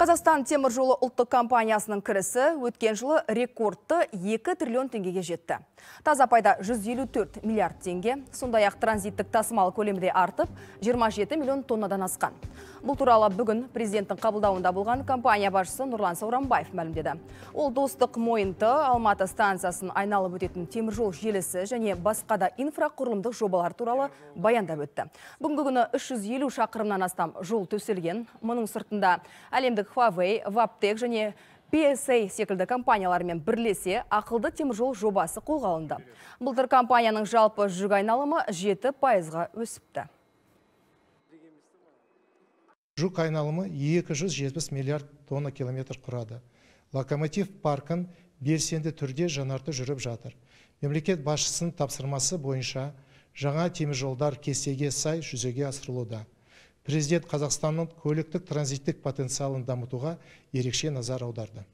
Қазақстан темір жолы ұлттық компаниясының кірісі өткен жылы рекордты 2 триллион теңгеге жетті. Таза пайда 154 миллиард теңге, сондай ақ транзиттік тасымал көлемі артып, 27 миллион тоннадан асқан. Бұл туралы бүгін президенттің қабылдауында болған компания башысы Нұрлан Сауранбаев мәлімдеді. Ол достық мойынты, Алматы станциясын айналып өтетін темір жол желісі және басқа да инфрақұрылымдық жобалар туралы баяндап өтті. Бүгінгі күні 350 шақырымнан астам жол төселген. Мұның сыртында әлемдік Huawei Vaptec және PSA секілді компаниялармен бірлесе ақылды теміржол жобасы қолға алынды компанияның жалпы жүк айналымы жеті пайызға өсіпті жүк айналымы 270 миллиард тонна километр құрады локомотив паркін белсенді түрде жанарты жүріп жатыр мемлекет басшысының тапсырмасы бойынша жаңа теміржолдар кестеге сай жүзеге асырылуда президент қазақстанның көліктік транзиттік потенциалын дамытуға ерекше назар аударды